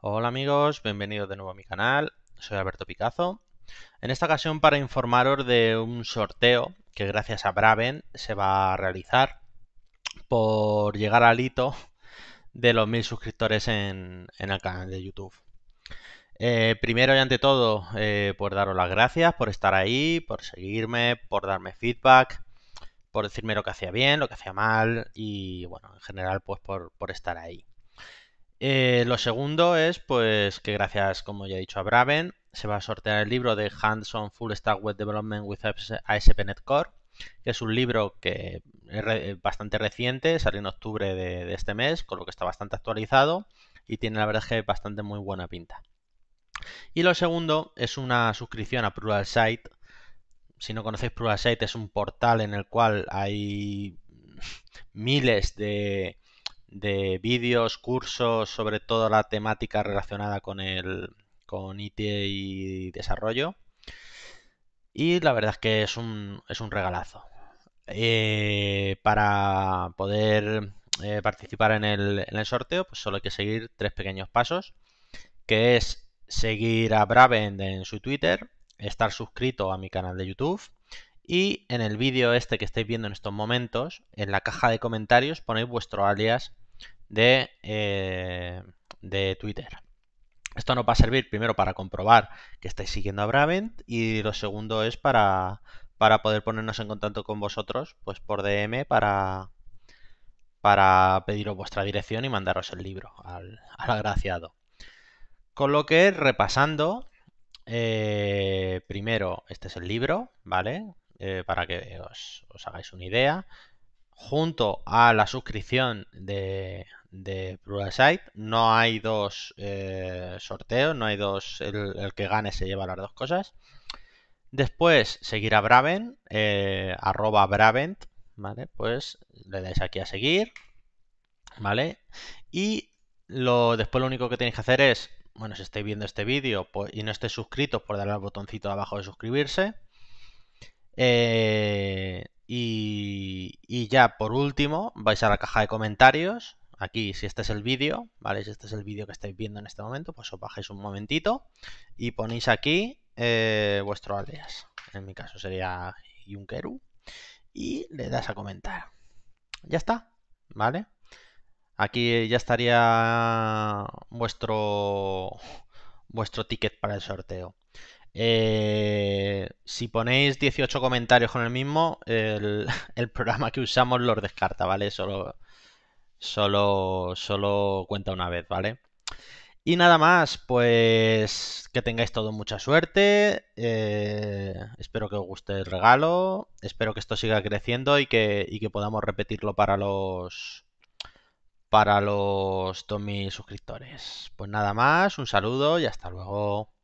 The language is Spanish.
Hola amigos, bienvenidos de nuevo a mi canal, soy Alberto Picazo. En esta ocasión para informaros de un sorteo que gracias a Braven se va a realizar por llegar al hito de los mil suscriptores en, el canal de YouTube. Eh, primero y ante todo, Por eh, pues daros las gracias por estar ahí, por seguirme, por darme feedback, por decirme lo que hacía bien, lo que hacía mal y bueno, en general pues por estar ahí. Eh, lo segundo es pues que gracias, como ya he dicho, a Braven, se va a sortear el libro de Hands Full Stack Web Development with ASP.NET Core, que es un libro que es eh, bastante reciente, salió en octubre de, este mes, con lo que está bastante actualizado y tiene la verdad que bastante muy buena pinta. Y lo segundo es una suscripción a Site Si no conocéis Site es un portal en el cual hay miles de de vídeos, cursos sobre todo la temática relacionada con el con IT y desarrollo. Y la verdad es que es un, regalazo. Eh, para poder eh, participar en el, sorteo, pues solo hay que seguir tres pequeños pasos, que es seguir a Brabend en su Twitter, estar suscrito a mi canal de YouTube y en el vídeo este que estáis viendo en estos momentos, en la caja de comentarios ponéis vuestro alias de, eh, de Twitter. Esto nos va a servir primero para comprobar que estáis siguiendo a Bravent y lo segundo es para, para poder ponernos en contacto con vosotros pues por DM para, para pediros vuestra dirección y mandaros el libro al, agraciado. Con lo que repasando, eh, primero, este es el libro, ¿vale? Eh, para que os, hagáis una idea, junto a la suscripción de, de Pluralsight, no hay dos eh, sorteos, no hay dos, el, que gane se lleva las dos cosas. Después a Braven, eh, arroba Bravent, ¿vale? Pues le dais aquí a seguir, ¿vale? Y lo, después lo único que tenéis que hacer es, bueno, si estáis viendo este vídeo pues, y no estéis suscritos, por darle al botoncito abajo de suscribirse. Eh, y, ya por último, vais a la caja de comentarios. Aquí, si este es el vídeo, ¿vale? Si este es el vídeo que estáis viendo en este momento, pues os bajáis un momentito y ponéis aquí eh, vuestro alias. En mi caso sería Yunkeru. Y le das a comentar. Ya está, ¿vale? Aquí ya estaría vuestro, vuestro ticket para el sorteo. Eh, si ponéis 18 comentarios con el mismo, el, programa que usamos los descarta, ¿vale? Solo, solo, cuenta una vez, ¿vale? Y nada más, pues que tengáis todo mucha suerte. Eh, espero que os guste el regalo. Espero que esto siga creciendo y que, y que podamos repetirlo para los para los Tommy suscriptores. Pues nada más, un saludo y hasta luego.